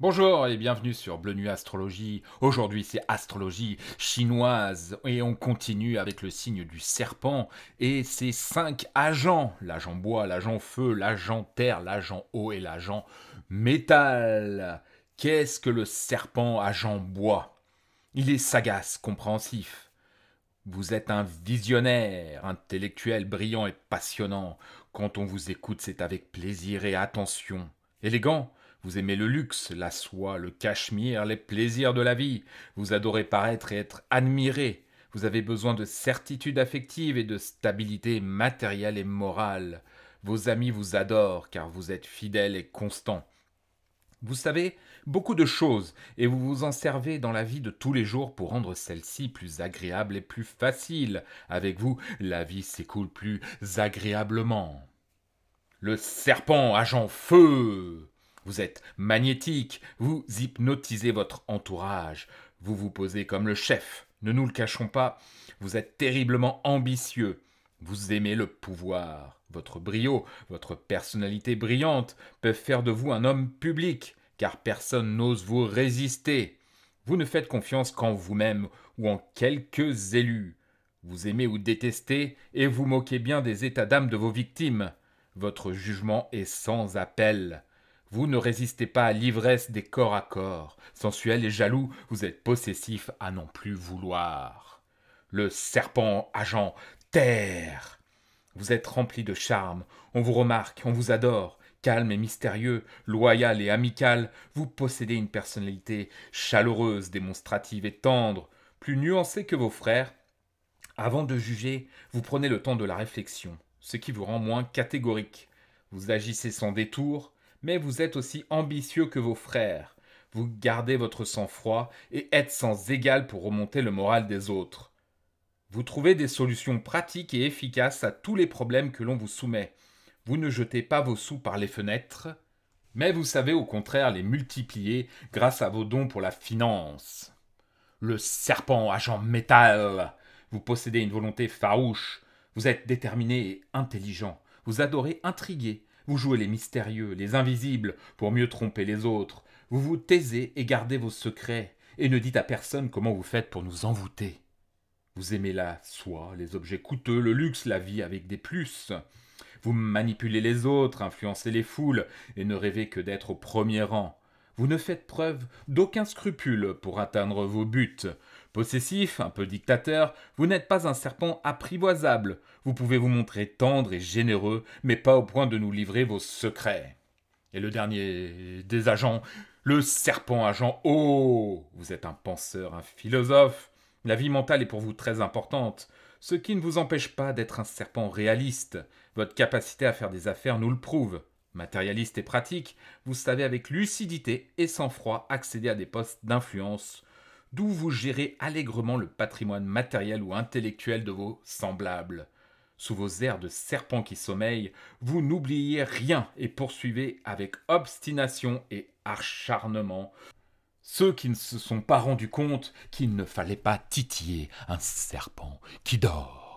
Bonjour et bienvenue sur Bleu Nuit Astrologie. Aujourd'hui c'est astrologie chinoise et on continue avec le signe du serpent et ses cinq agents, l'agent bois, l'agent feu, l'agent terre, l'agent eau et l'agent métal. Qu'est-ce que le serpent agent bois Il est sagace, compréhensif, vous êtes un visionnaire, intellectuel, brillant et passionnant. Quand on vous écoute, c'est avec plaisir et attention. Élégant, vous aimez le luxe, la soie, le cachemire, les plaisirs de la vie. Vous adorez paraître et être admiré. Vous avez besoin de certitude affective et de stabilité matérielle et morale. Vos amis vous adorent car vous êtes fidèle et constant. Vous savez beaucoup de choses et vous vous en servez dans la vie de tous les jours pour rendre celle-ci plus agréable et plus facile. Avec vous, la vie s'écoule plus agréablement. Le serpent agent feu vous êtes magnétique, vous hypnotisez votre entourage, vous vous posez comme le chef, ne nous le cachons pas, vous êtes terriblement ambitieux, vous aimez le pouvoir, votre brio, votre personnalité brillante peuvent faire de vous un homme public, car personne n'ose vous résister. Vous ne faites confiance qu'en vous-même ou en quelques élus. Vous aimez ou détestez et vous moquez bien des états d'âme de vos victimes. Votre jugement est sans appel. Vous ne résistez pas à l'ivresse des corps à corps. Sensuel et jaloux, vous êtes possessif à n'en plus vouloir. Le serpent agent, terre Vous êtes rempli de charme, on vous remarque, on vous adore. Calme et mystérieux, loyal et amical, vous possédez une personnalité chaleureuse, démonstrative et tendre, plus nuancée que vos frères. Avant de juger, vous prenez le temps de la réflexion, ce qui vous rend moins catégorique. Vous agissez sans détour, mais vous êtes aussi ambitieux que vos frères. Vous gardez votre sang-froid et êtes sans égal pour remonter le moral des autres. Vous trouvez des solutions pratiques et efficaces à tous les problèmes que l'on vous soumet. Vous ne jetez pas vos sous par les fenêtres, mais vous savez au contraire les multiplier grâce à vos dons pour la finance. Le serpent agent métal. Vous possédez une volonté farouche. Vous êtes déterminé et intelligent. Vous adorez intriguer. Vous jouez les mystérieux, les invisibles, pour mieux tromper les autres. Vous vous taisez et gardez vos secrets, et ne dites à personne comment vous faites pour nous envoûter. Vous aimez la soie, les objets coûteux, le luxe, la vie avec des plus. Vous manipulez les autres, influencez les foules, et ne rêvez que d'être au premier rang. Vous ne faites preuve d'aucun scrupule pour atteindre vos buts possessif, un peu dictateur, vous n'êtes pas un serpent apprivoisable. Vous pouvez vous montrer tendre et généreux, mais pas au point de nous livrer vos secrets. Et le dernier des agents, le serpent agent. Oh Vous êtes un penseur, un philosophe. La vie mentale est pour vous très importante, ce qui ne vous empêche pas d'être un serpent réaliste. Votre capacité à faire des affaires nous le prouve. Matérialiste et pratique, vous savez avec lucidité et sans froid accéder à des postes d'influence d'où vous gérez allègrement le patrimoine matériel ou intellectuel de vos semblables. Sous vos airs de serpent qui sommeille, vous n'oubliez rien et poursuivez avec obstination et acharnement ceux qui ne se sont pas rendus compte qu'il ne fallait pas titiller un serpent qui dort.